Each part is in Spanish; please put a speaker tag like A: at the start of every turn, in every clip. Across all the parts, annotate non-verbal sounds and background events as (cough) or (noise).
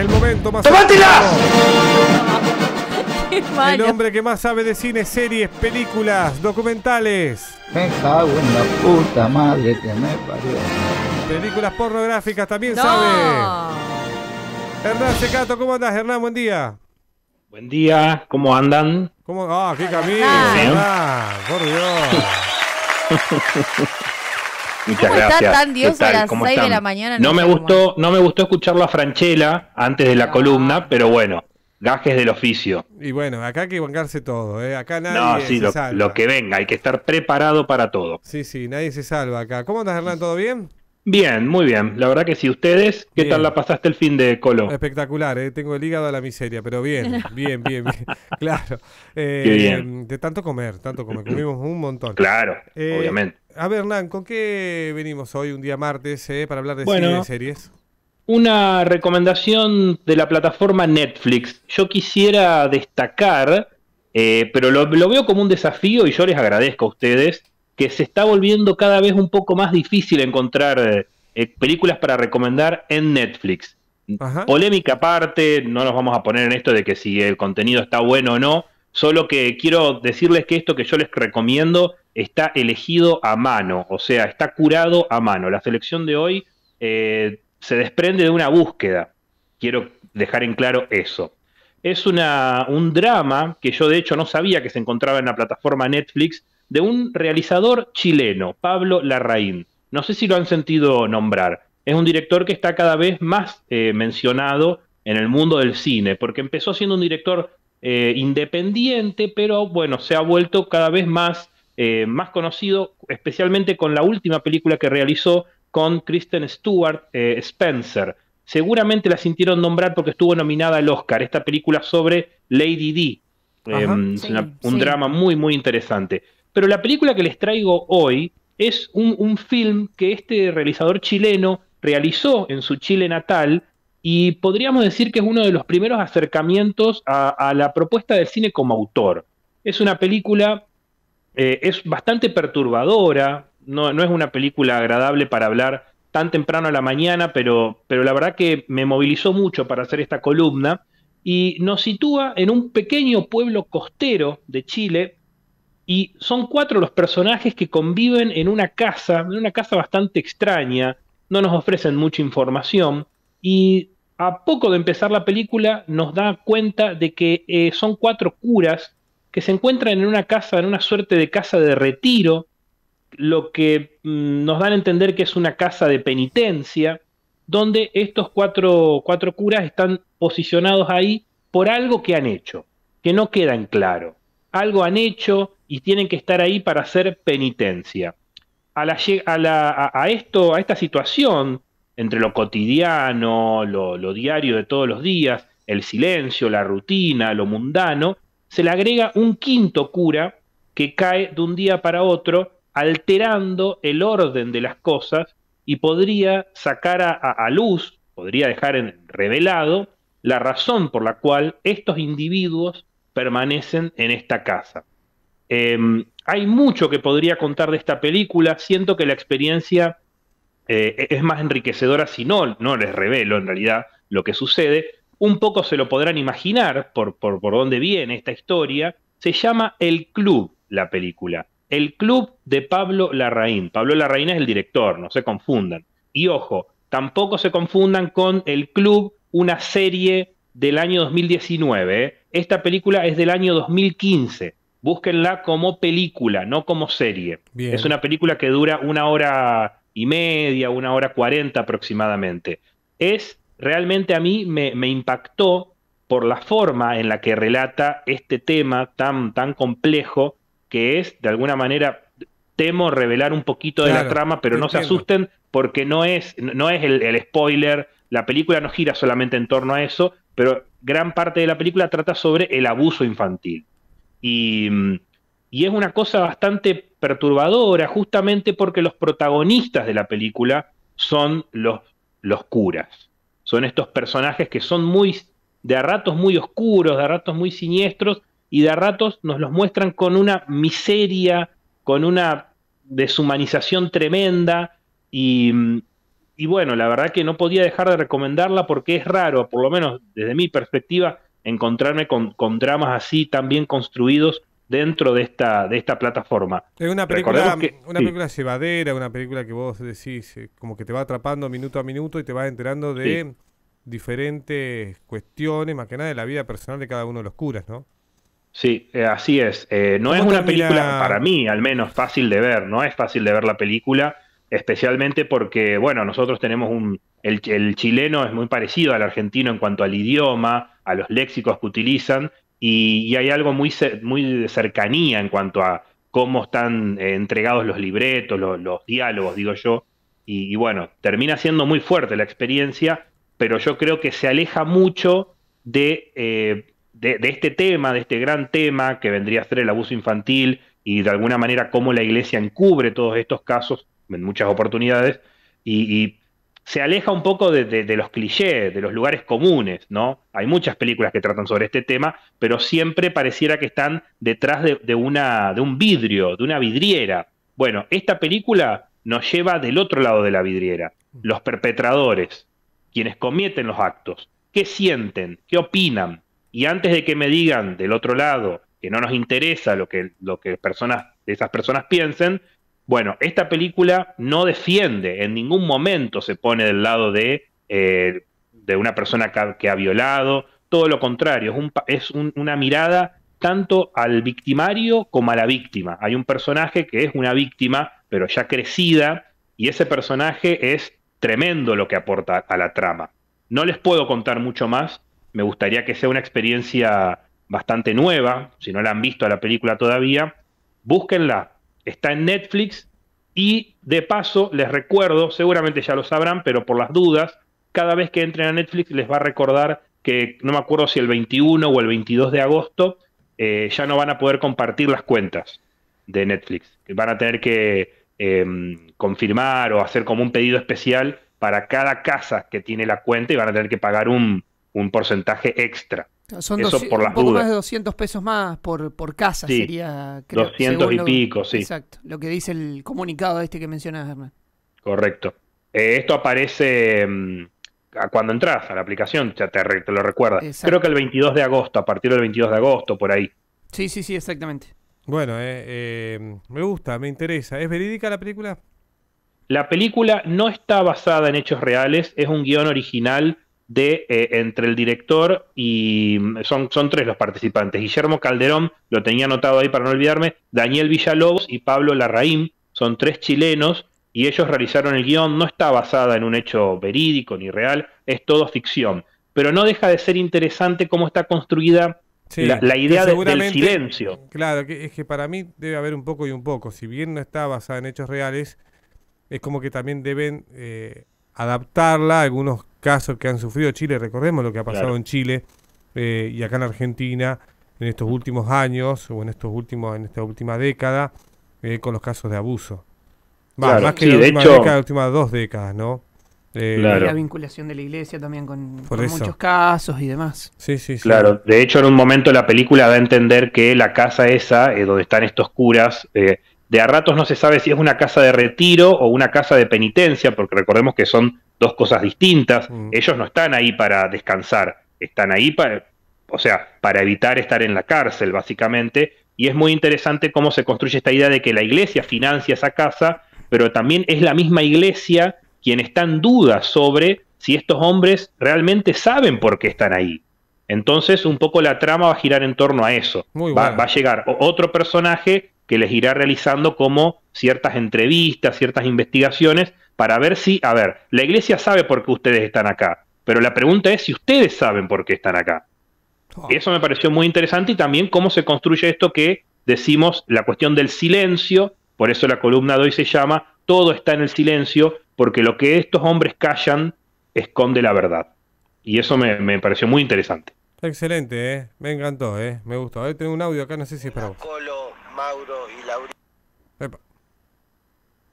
A: El momento más. (laughs) El hombre que más sabe de cine, series, películas, documentales. Me cago en puta madre que me parió. Películas pornográficas también sabe. Hernán Secato, ¿cómo andás, Hernán? Buen día.
B: Buen día, ¿cómo andan?
A: ¿Cómo? ¡Ah, qué camino! Por
B: Dios. (laughs) Muchas gracias. Está tan a las de la mañana? No, me gustó, no me gustó escucharlo a Franchela antes de la columna, pero bueno, gajes del oficio.
A: Y bueno, acá hay que bancarse todo, ¿eh? Acá nadie no, sí, lo,
B: que venga, hay que estar preparado para todo.
A: Sí, sí, nadie se salva acá. ¿Cómo estás Hernán? ¿Todo bien?
B: Bien, muy bien. La verdad que si ¿Ustedes qué tal la pasaste el fin de Colo?
A: Espectacular, ¿eh? tengo el hígado a la miseria, pero bien, (laughs) bien, bien, bien. (laughs) Claro. qué eh, bien. De tanto comer, tanto comer. Comimos un montón. Claro, eh, obviamente. A ver, Hernán, ¿con qué venimos hoy, un día martes, eh, para hablar de series?
B: Una recomendación de la plataforma Netflix. Yo quisiera destacar, eh, pero lo, veo como un desafío y yo les agradezco a ustedes, que se está volviendo cada vez un poco más difícil encontrar eh, películas para recomendar en Netflix. Polémica aparte, no nos vamos a poner en esto de que si el contenido está bueno o no, solo que quiero decirles que esto que yo les recomiendo está elegido a mano, o sea, está curado a mano. La selección de hoy eh, se desprende de una búsqueda. Quiero dejar en claro eso. Es una, un drama que yo de hecho no sabía que se encontraba en la plataforma Netflix de un realizador chileno, Pablo Larraín. No sé si lo han sentido nombrar. Es un director que está cada vez más eh, mencionado en el mundo del cine, porque empezó siendo un director eh, independiente, pero bueno, se ha vuelto cada vez más eh, más conocido especialmente con la última película que realizó con Kristen Stewart, eh, Spencer. Seguramente la sintieron nombrar porque estuvo nominada al Oscar, esta película sobre Lady D. Em, un drama muy, muy interesante. Pero la película que les traigo hoy es un, film que este realizador chileno realizó en su Chile natal, y podríamos decir que es uno de los primeros acercamientos a, la propuesta del cine como autor. Es una película eh, es bastante perturbadora, no, es una película agradable para hablar tan temprano a la mañana, pero, pero la verdad que me movilizó mucho para hacer esta columna y nos sitúa en un pequeño pueblo costero de Chile y son cuatro los personajes que conviven en una casa, en una casa bastante extraña, no nos ofrecen mucha información y a poco de empezar la película nos da cuenta de que eh, son cuatro curas que se encuentran en una casa, en una suerte de casa de retiro, lo que mm, nos dan a entender que es una casa de penitencia, donde estos cuatro, cuatro curas están posicionados ahí por algo que han hecho, que no queda en claro. Algo han hecho y tienen que estar ahí para hacer penitencia. A, a, esto, a esta situación, entre lo cotidiano, lo diario de todos los días, el silencio, la rutina, lo mundano, se le agrega un quinto cura que cae de un día para otro, alterando el orden de las cosas y podría sacar a, luz, podría dejar en revelado la razón por la cual estos individuos permanecen en esta casa. Em, hay mucho que podría contar de esta película, siento que la experiencia eh, e-, es más enriquecedora si no, no les revelo en realidad lo que sucede, un poco se lo podrán imaginar por, por, dónde viene esta historia, se llama El Club, la película. El Club de Pablo Larraín. Pablo Larraín es el director, no se confundan. Y ojo, tampoco se confundan con El Club, una serie del año 2019. ¿eh? Esta película es del año 2015. Búsquenla como película, no como serie. Es una película que dura una hora y media, una hora cuarenta aproximadamente. Es realmente a mí me, impactó por la forma en la que relata este tema tan, tan complejo que es, de alguna manera, temo revelar un poquito de la trama, pero no se asusten porque no es, no es el, spoiler, la película no gira solamente en torno a eso, pero gran parte de la película trata sobre el abuso infantil. Y, y, es una cosa bastante perturbadora, justamente porque los protagonistas de la película son los, los curas. Son estos personajes que son muy, de ratos muy oscuros, de ratos muy siniestros, y de ratos nos los muestran con una miseria, con una deshumanización tremenda, y, y bueno, la verdad que no podía dejar de recomendarla porque es raro, por lo menos desde mi perspectiva, encontrarme con, con dramas así tan bien construidos dentro de esta, de esta plataforma. Es una película, una película
A: llevadera, una película que vos decís, eh, como que te va atrapando minuto a minuto y te va enterando de diferentes cuestiones, más que nada de la vida personal de cada uno de los curas,
B: ¿no? Sí, eh, así es. Eh, no es una película, para mí al menos, fácil de ver. No es fácil de ver la película, especialmente porque, bueno, nosotros tenemos un... el chileno es muy parecido al argentino en cuanto al idioma, a los léxicos que utilizan, y, hay algo muy, muy de cercanía en cuanto a cómo están eh, entregados los libretos, los diálogos, digo yo. Y, bueno, termina siendo muy fuerte la experiencia, pero yo creo que se aleja mucho eh, de, de, este tema, de este gran tema que vendría a ser el abuso infantil y de alguna manera cómo la iglesia encubre todos estos casos en muchas oportunidades. Y, y, se aleja un poco de, los clichés, de los lugares comunes, ¿no? Hay muchas películas que tratan sobre este tema, pero siempre pareciera que están detrás de, una, de un vidrio, de una vidriera. Bueno, esta película nos lleva del otro lado de la vidriera, los perpetradores, quienes cometen los actos, qué sienten, qué opinan. Y antes de que me digan del otro lado que no nos interesa lo que, lo que personas, esas personas piensen, bueno, esta película no defiende, en ningún momento se pone del lado de, eh, de una persona que ha violado, todo lo contrario, es, una mirada tanto al victimario como a la víctima. Hay un personaje que es una víctima, pero ya crecida, y ese personaje es tremendo lo que aporta a la trama. No les puedo contar mucho más, me gustaría que sea una experiencia bastante nueva, si no la han visto a la película todavía, búsquenla, está en Netflix y de paso les recuerdo, seguramente ya lo sabrán, pero por las dudas, cada vez que entren a Netflix les va a recordar que no me acuerdo si el 21 o el 22 de agosto eh, ya no van a poder compartir las cuentas de Netflix. Van a tener que em, confirmar o hacer como un pedido especial para cada casa que tiene la cuenta y van a tener que pagar un porcentaje extra. Son por más de
A: 200 pesos más por, por casa sería. Creo, 200 y pico, sí. Exacto, lo que dice el comunicado este que mencionas, Hernán.
B: Correcto. Eh, esto aparece mm, cuando entras a la aplicación, ya te, lo recuerdas Creo que el 22 de agosto, a partir del 22 de agosto, por ahí.
A: Sí, sí, sí, exactamente. Bueno, eh, eh, me gusta, me interesa. ¿Es verídica
B: la película? La película no está basada en hechos reales, es un guión original de eh, entre el director y mm, son, son tres los participantes. Guillermo Calderón, lo tenía anotado ahí para no olvidarme, Daniel Villalobos y Pablo Larraín, son tres chilenos y ellos realizaron el guión, no está basada en un hecho verídico ni real, es todo ficción. Pero no deja de ser interesante cómo está construida la, idea del silencio.
A: Claro, es que para mí debe haber un poco y un poco. Si bien no está basada en hechos reales, es como que también deben eh, adaptarla algunos casos que han sufrido Chile, recordemos lo que ha pasado en Chile eh, y acá en Argentina en estos últimos años o en estos últimos en esta última década eh, con los casos de
B: abuso. Más, más que en la última hecho, en las
A: últimas dos décadas, ¿no? Eh, la vinculación de la iglesia también con, muchos casos y demás. Sí, sí, sí. Claro,
B: de hecho en un momento la película va a entender que la casa esa, donde están estos curas, eh, de a ratos no se sabe si es una casa de retiro o una casa de penitencia, porque recordemos que son dos cosas distintas. Mm. Ellos no están ahí para descansar, están ahí para, o sea, para evitar estar en la cárcel, básicamente. Y es muy interesante cómo se construye esta idea de que la iglesia financia esa casa, pero también es la misma iglesia quien está en duda sobre si estos hombres realmente saben por qué están ahí. Entonces, un poco la trama va a girar en torno a eso. va, a llegar otro personaje que les irá realizando como ciertas entrevistas, ciertas investigaciones, para ver si, a ver, la iglesia sabe por qué ustedes están acá, pero la pregunta es si ustedes saben por qué están acá. Ah. Eso me pareció muy interesante y también cómo se construye esto que decimos, la cuestión del silencio, por eso la columna de hoy se llama Todo está en el silencio, porque lo que estos hombres callan esconde la verdad. Y eso me, pareció muy interesante.
A: Excelente, ¿eh? me encantó, ¿eh? me gustó. A ver, tengo un audio acá, no sé si es para Mauro y Laurita.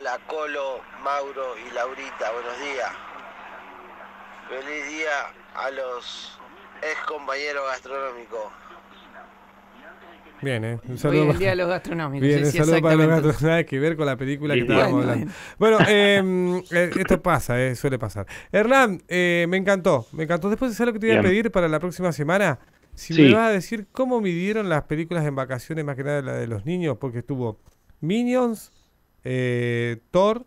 B: La Colo, Mauro y Laurita, buenos días.
A: Feliz día a los ex compañeros gastronómicos. Bien, ¿eh? Un saludo día a los gastronómicos. Bien, sí, un saludo para los gastronómicos. Nada que ver con la película que estábamos hablando. Bueno, em, eh, esto pasa, eh, suele pasar. Hernán, eh, me encantó, me encantó. Después, ¿sabes lo que te iba a pedir para la próxima semana? Si me vas a decir cómo midieron las películas en vacaciones, más que nada la de los niños, porque estuvo Minions, eh, Thor,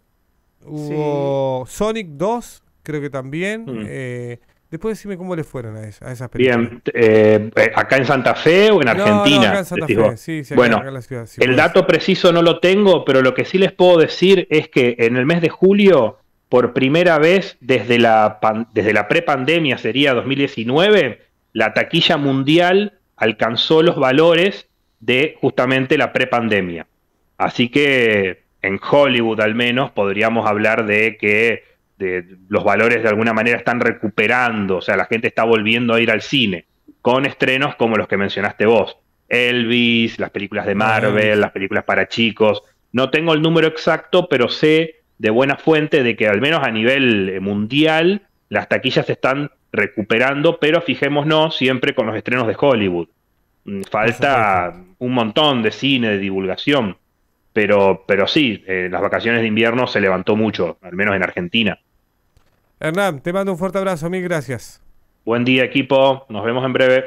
A: hubo Sonic 2, creo que también. Mm. Eh, después decime cómo le fueron a, esas
B: películas. Bien, eh, ¿acá en Santa Fe o en Argentina? bueno, el dato preciso no lo tengo, pero lo que sí les puedo decir es que en el mes de julio, por primera vez desde la, desde la prepandemia, sería 2019, la taquilla mundial alcanzó los valores de justamente la prepandemia. Así que en Hollywood al menos podríamos hablar de que los valores de alguna manera están recuperando, o sea, la gente está volviendo a ir al cine con estrenos como los que mencionaste vos, Elvis, las películas de Marvel, las películas para chicos. No tengo el número exacto, pero sé de buena fuente de que al menos a nivel eh, mundial las taquillas están recuperando, pero fijémonos siempre con los estrenos de Hollywood. Mm, falta un montón de cine, de divulgación, pero, pero sí, eh, las vacaciones de invierno se levantó mucho, al menos en Argentina. Hernán, te mando un
A: fuerte abrazo, mil gracias.
B: Buen día equipo, nos vemos en breve.